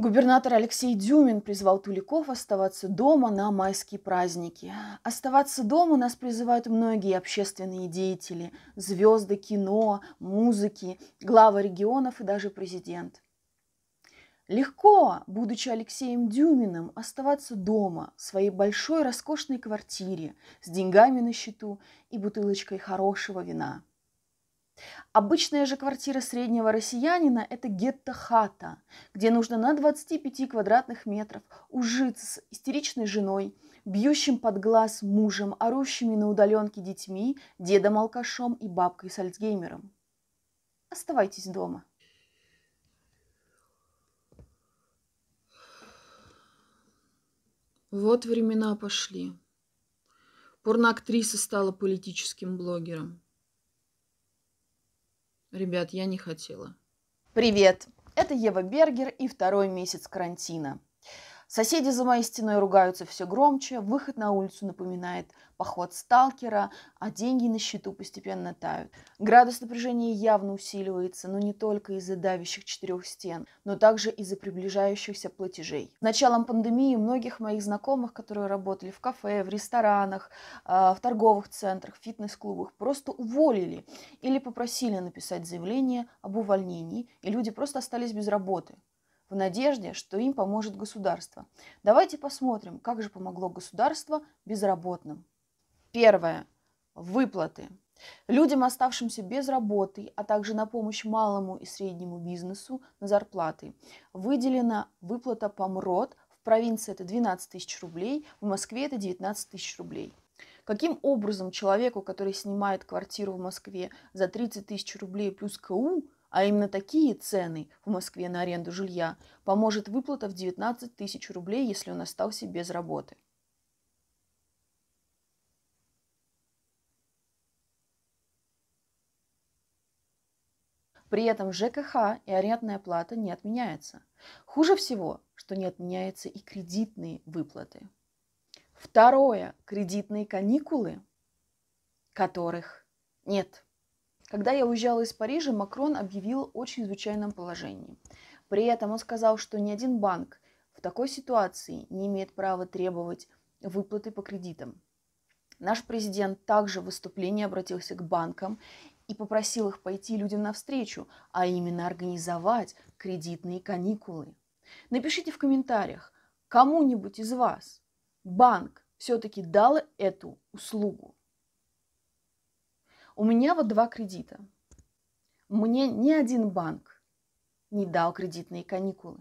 Губернатор Алексей Дюмин призвал Туликов оставаться дома на майские праздники. Оставаться дома нас призывают многие общественные деятели, звезды кино, музыки, главы регионов и даже президент. Легко, будучи Алексеем Дюминым, оставаться дома, в своей большой роскошной квартире, с деньгами на счету и бутылочкой хорошего вина – Обычная же квартира среднего россиянина – это гетто-хата, где нужно на 25 квадратных метров ужиться с истеричной женой, бьющим под глаз мужем, орущими на удаленке детьми, дедом-алкашом и бабкой с Альцгеймером. Оставайтесь дома. Вот времена пошли. Порноактриса стала политическим блогером – Ребят, я не хотела. Привет! Это Ева Бергер и второй месяц карантина. Соседи за моей стеной ругаются все громче, выход на улицу напоминает поход сталкера, а деньги на счету постепенно тают. Градус напряжения явно усиливается, но не только из-за давящих четырех стен, но также из-за приближающихся платежей. С началом пандемии многих моих знакомых, которые работали в кафе, в ресторанах, а, в торговых центрах, фитнес-клубах, просто уволили или попросили написать заявление об увольнении, и люди просто остались без работы в надежде, что им поможет государство. Давайте посмотрим, как же помогло государство безработным. Первое. Выплаты. Людям, оставшимся без работы, а также на помощь малому и среднему бизнесу на зарплаты, выделена выплата по МРОД, в провинции это 12 тысяч рублей, в Москве это 19 тысяч рублей. Каким образом человеку, который снимает квартиру в Москве за 30 тысяч рублей плюс КУ, а именно такие цены в Москве на аренду жилья поможет выплата в 19 тысяч рублей, если он остался без работы. При этом ЖКХ и арендная плата не отменяются. Хуже всего, что не отменяются и кредитные выплаты. Второе – кредитные каникулы, которых нет. Когда я уезжала из Парижа, Макрон объявил о чрезвычайном положении. При этом он сказал, что ни один банк в такой ситуации не имеет права требовать выплаты по кредитам. Наш президент также в выступлении обратился к банкам и попросил их пойти людям навстречу, а именно организовать кредитные каникулы. Напишите в комментариях, кому-нибудь из вас банк все-таки дал эту услугу. У меня вот два кредита. Мне ни один банк не дал кредитные каникулы.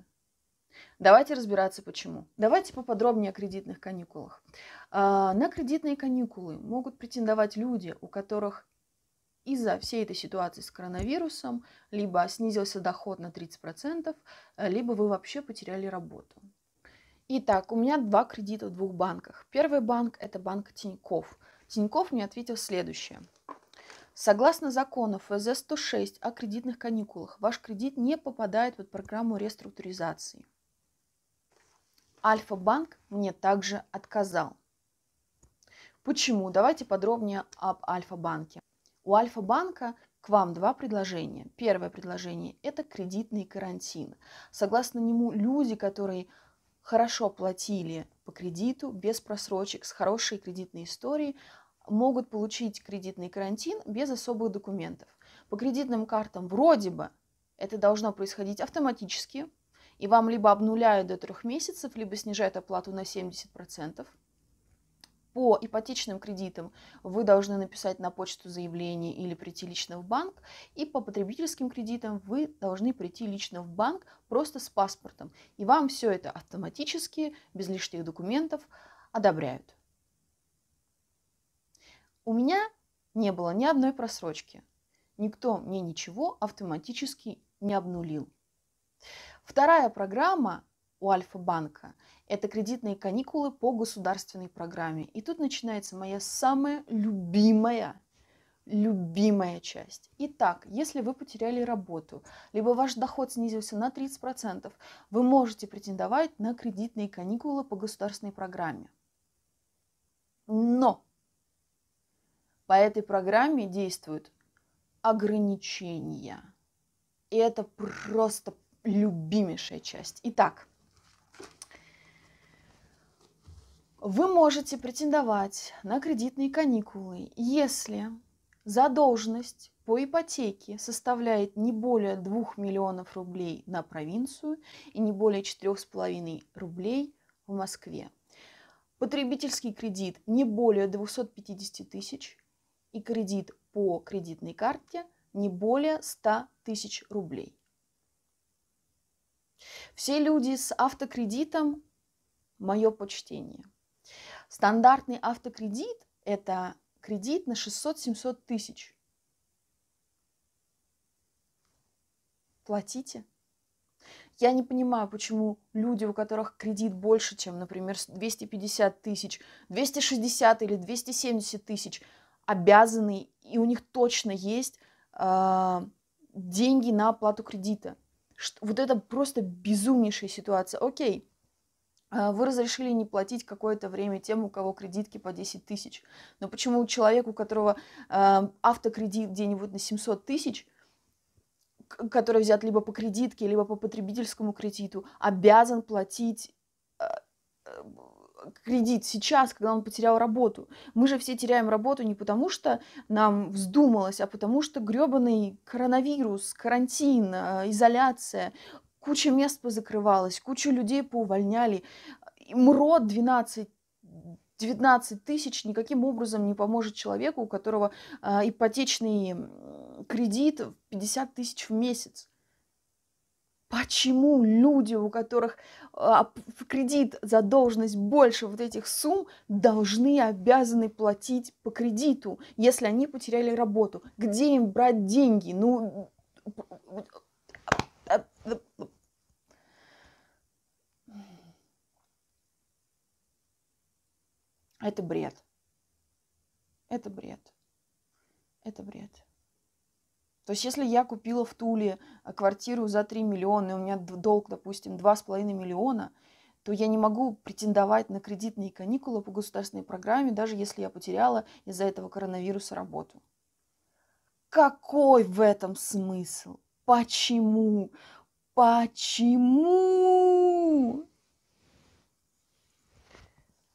Давайте разбираться, почему. Давайте поподробнее о кредитных каникулах. А, на кредитные каникулы могут претендовать люди, у которых из-за всей этой ситуации с коронавирусом либо снизился доход на 30%, либо вы вообще потеряли работу. Итак, у меня два кредита в двух банках. Первый банк – это банк Тиньков. Тиньков мне ответил следующее – Согласно закону ФЗ-106 о кредитных каникулах, ваш кредит не попадает под программу реструктуризации. Альфа-банк мне также отказал. Почему? Давайте подробнее об Альфа-банке. У Альфа-банка к вам два предложения. Первое предложение – это кредитный карантин. Согласно нему, люди, которые хорошо платили по кредиту, без просрочек, с хорошей кредитной историей, могут получить кредитный карантин без особых документов. По кредитным картам вроде бы это должно происходить автоматически, и вам либо обнуляют до трех месяцев, либо снижают оплату на 70%. По ипотечным кредитам вы должны написать на почту заявление или прийти лично в банк, и по потребительским кредитам вы должны прийти лично в банк просто с паспортом, и вам все это автоматически, без лишних документов одобряют. У меня не было ни одной просрочки. Никто мне ничего автоматически не обнулил. Вторая программа у Альфа-банка – это кредитные каникулы по государственной программе. И тут начинается моя самая любимая любимая часть. Итак, если вы потеряли работу, либо ваш доход снизился на 30%, вы можете претендовать на кредитные каникулы по государственной программе. Но по этой программе действуют ограничения. И это просто любимейшая часть. Итак, вы можете претендовать на кредитные каникулы, если задолженность по ипотеке составляет не более 2 миллионов рублей на провинцию и не более 4,5 рублей в Москве. Потребительский кредит не более 250 тысяч – и кредит по кредитной карте не более 100 тысяч рублей. Все люди с автокредитом – мое почтение. Стандартный автокредит – это кредит на 600-700 тысяч. Платите. Я не понимаю, почему люди, у которых кредит больше, чем, например, 250 тысяч, 260 или 270 тысяч – обязаны, и у них точно есть э, деньги на оплату кредита. Что, вот это просто безумнейшая ситуация. Окей, а, вы разрешили не платить какое-то время тем, у кого кредитки по 10 тысяч. Но почему человек, у которого э, автокредит где-нибудь на 700 тысяч, который взят либо по кредитке, либо по потребительскому кредиту, обязан платить кредит сейчас, когда он потерял работу. Мы же все теряем работу не потому, что нам вздумалось, а потому что гребаный коронавирус, карантин, э, изоляция, куча мест позакрывалась, кучу людей поувольняли. МРОД 12 19 тысяч никаким образом не поможет человеку, у которого э, ипотечный кредит 50 тысяч в месяц. Почему люди, у которых а, в кредит задолженность больше вот этих сумм, должны, обязаны платить по кредиту, если они потеряли работу? Где им брать деньги? Ну, это бред. Это бред. Это бред. То есть если я купила в Туле э, квартиру за 3 миллиона, и у меня долг, допустим, 2,5 миллиона, то я не могу претендовать на кредитные каникулы по государственной программе, даже если я потеряла из-за этого коронавируса работу. Какой в этом смысл? Почему? Почему?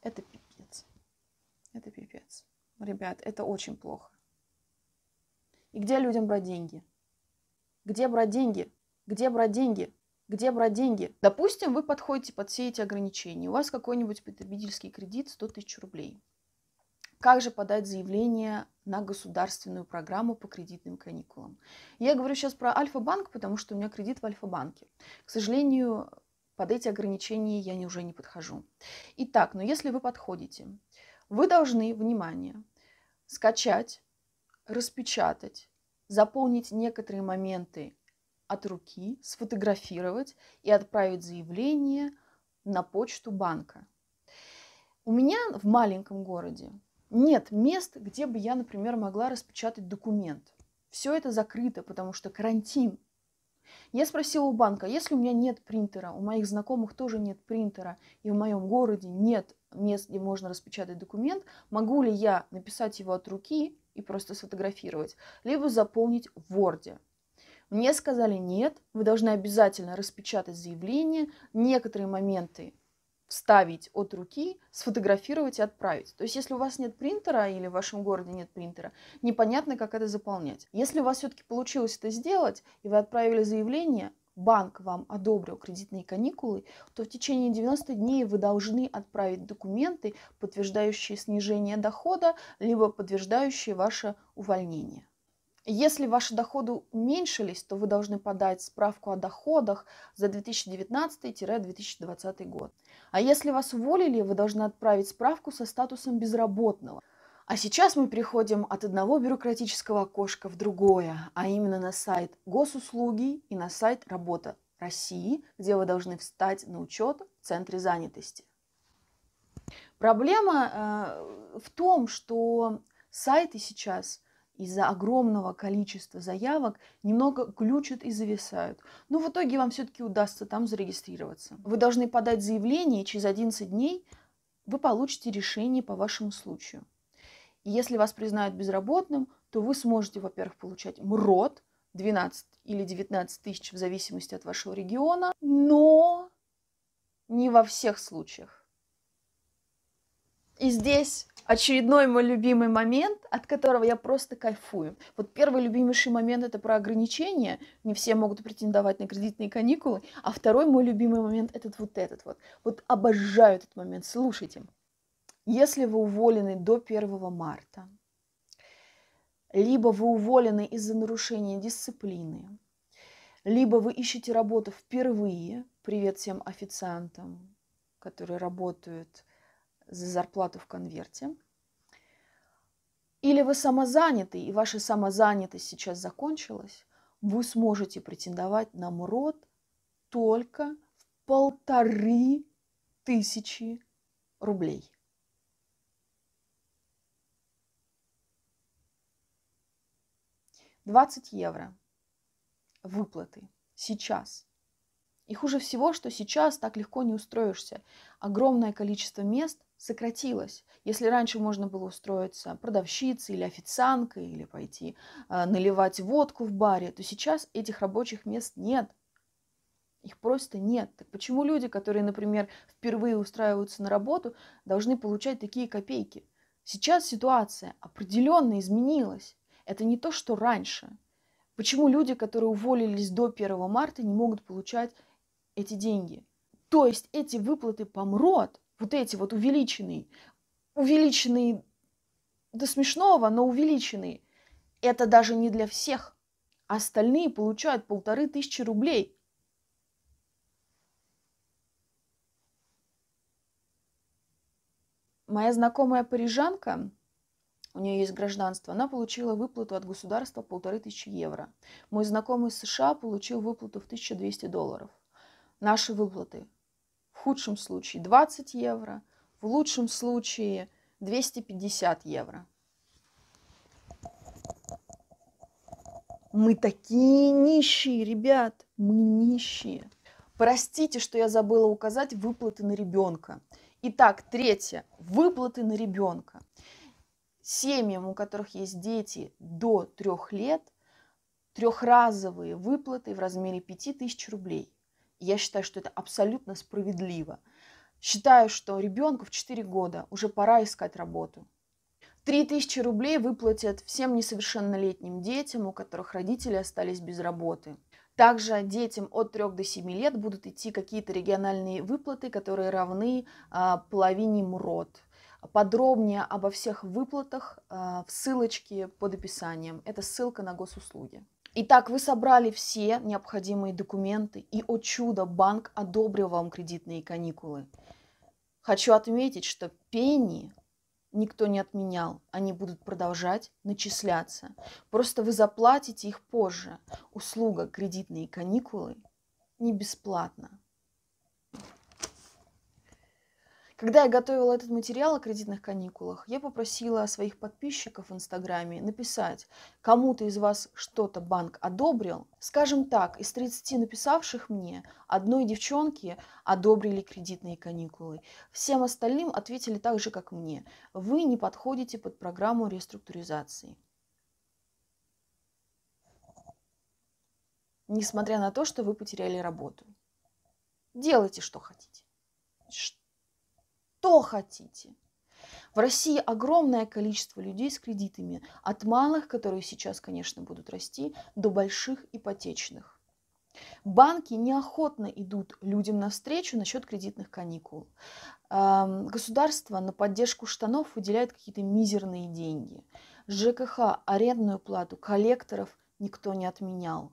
Это пипец. Это пипец. Ребят, это очень плохо. И где людям брать деньги? Где брать деньги? Где брать деньги? Где брать деньги? Допустим, вы подходите под все эти ограничения. У вас какой-нибудь потребительский кредит 100 тысяч рублей. Как же подать заявление на государственную программу по кредитным каникулам? Я говорю сейчас про Альфа-банк, потому что у меня кредит в Альфа-банке. К сожалению, под эти ограничения я не, уже не подхожу. Итак, но если вы подходите, вы должны, внимание, скачать распечатать, заполнить некоторые моменты от руки, сфотографировать и отправить заявление на почту банка. У меня в маленьком городе нет мест, где бы я, например, могла распечатать документ. Все это закрыто, потому что карантин. Я спросила у банка, если у меня нет принтера, у моих знакомых тоже нет принтера, и в моем городе нет мест, где можно распечатать документ, могу ли я написать его от руки и просто сфотографировать, либо заполнить в Word. Мне сказали нет, вы должны обязательно распечатать заявление, некоторые моменты вставить от руки, сфотографировать и отправить. То есть, если у вас нет принтера или в вашем городе нет принтера, непонятно, как это заполнять. Если у вас все-таки получилось это сделать, и вы отправили заявление, банк вам одобрил кредитные каникулы, то в течение 90 дней вы должны отправить документы, подтверждающие снижение дохода, либо подтверждающие ваше увольнение. Если ваши доходы уменьшились, то вы должны подать справку о доходах за 2019-2020 год. А если вас уволили, вы должны отправить справку со статусом безработного – а сейчас мы переходим от одного бюрократического окошка в другое, а именно на сайт госуслуги и на сайт работа России, где вы должны встать на учет в центре занятости. Проблема э, в том, что сайты сейчас из-за огромного количества заявок немного глючат и зависают. Но в итоге вам все-таки удастся там зарегистрироваться. Вы должны подать заявление, и через 11 дней вы получите решение по вашему случаю. Если вас признают безработным, то вы сможете, во-первых, получать МРОД, 12 или 19 тысяч в зависимости от вашего региона, но не во всех случаях. И здесь очередной мой любимый момент, от которого я просто кайфую. Вот первый любимейший момент это про ограничения. Не все могут претендовать на кредитные каникулы. А второй мой любимый момент это вот этот вот. Вот обожаю этот момент. Слушайте. Если вы уволены до 1 марта, либо вы уволены из-за нарушения дисциплины, либо вы ищете работу впервые, привет всем официантам, которые работают за зарплату в конверте, или вы самозаняты, и ваша самозанятость сейчас закончилась, вы сможете претендовать на МРОД только в полторы тысячи рублей. 20 евро выплаты сейчас. И хуже всего, что сейчас так легко не устроишься. Огромное количество мест сократилось. Если раньше можно было устроиться продавщицей или официанткой, или пойти э, наливать водку в баре, то сейчас этих рабочих мест нет. Их просто нет. Так почему люди, которые, например, впервые устраиваются на работу, должны получать такие копейки? Сейчас ситуация определенно изменилась. Это не то, что раньше. Почему люди, которые уволились до 1 марта, не могут получать эти деньги? То есть эти выплаты помрот, вот эти вот увеличенные, увеличенные до смешного, но увеличенные, это даже не для всех. Остальные получают полторы тысячи рублей. Моя знакомая парижанка у нее есть гражданство, она получила выплату от государства полторы тысячи евро. Мой знакомый из США получил выплату в 1200 долларов. Наши выплаты в худшем случае 20 евро, в лучшем случае 250 евро. Мы такие нищие, ребят, мы нищие. Простите, что я забыла указать выплаты на ребенка. Итак, третье. Выплаты на ребенка семьям, у которых есть дети до трех лет, трехразовые выплаты в размере 5000 рублей. Я считаю, что это абсолютно справедливо. Считаю, что ребенку в 4 года уже пора искать работу. 3000 рублей выплатят всем несовершеннолетним детям, у которых родители остались без работы. Также детям от 3 до 7 лет будут идти какие-то региональные выплаты, которые равны а, половине МРОД. Подробнее обо всех выплатах а, в ссылочке под описанием. Это ссылка на госуслуги. Итак, вы собрали все необходимые документы, и, о чудо, банк одобрил вам кредитные каникулы. Хочу отметить, что пени никто не отменял, они будут продолжать начисляться. Просто вы заплатите их позже. Услуга кредитные каникулы не бесплатна. Когда я готовила этот материал о кредитных каникулах, я попросила своих подписчиков в Инстаграме написать, кому-то из вас что-то банк одобрил. Скажем так, из 30 написавших мне одной девчонке одобрили кредитные каникулы. Всем остальным ответили так же, как мне. Вы не подходите под программу реструктуризации. Несмотря на то, что вы потеряли работу. Делайте, что хотите. Что что хотите. В России огромное количество людей с кредитами, от малых, которые сейчас, конечно, будут расти, до больших ипотечных. Банки неохотно идут людям навстречу насчет кредитных каникул. Государство на поддержку штанов выделяет какие-то мизерные деньги. ЖКХ, арендную плату, коллекторов никто не отменял.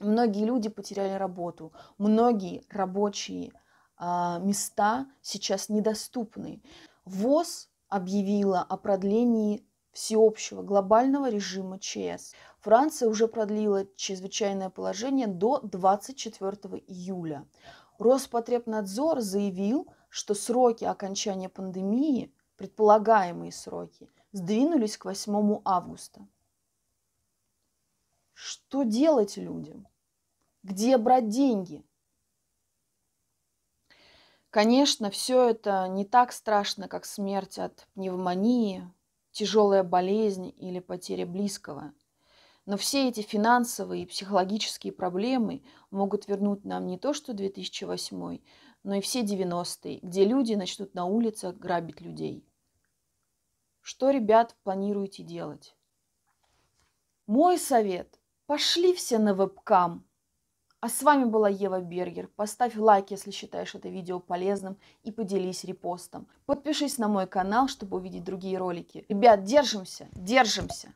Многие люди потеряли работу, многие рабочие – а, места сейчас недоступны. ВОЗ объявила о продлении всеобщего глобального режима ЧС. Франция уже продлила чрезвычайное положение до 24 июля. Роспотребнадзор заявил, что сроки окончания пандемии, предполагаемые сроки, сдвинулись к 8 августа. Что делать людям? Где брать деньги? Конечно, все это не так страшно, как смерть от пневмонии, тяжелая болезнь или потеря близкого. Но все эти финансовые и психологические проблемы могут вернуть нам не то что 2008, но и все 90-е, где люди начнут на улицах грабить людей. Что, ребят, планируете делать? Мой совет – пошли все на вебкам – а с вами была Ева Бергер. Поставь лайк, если считаешь это видео полезным, и поделись репостом. Подпишись на мой канал, чтобы увидеть другие ролики. Ребят, держимся, держимся!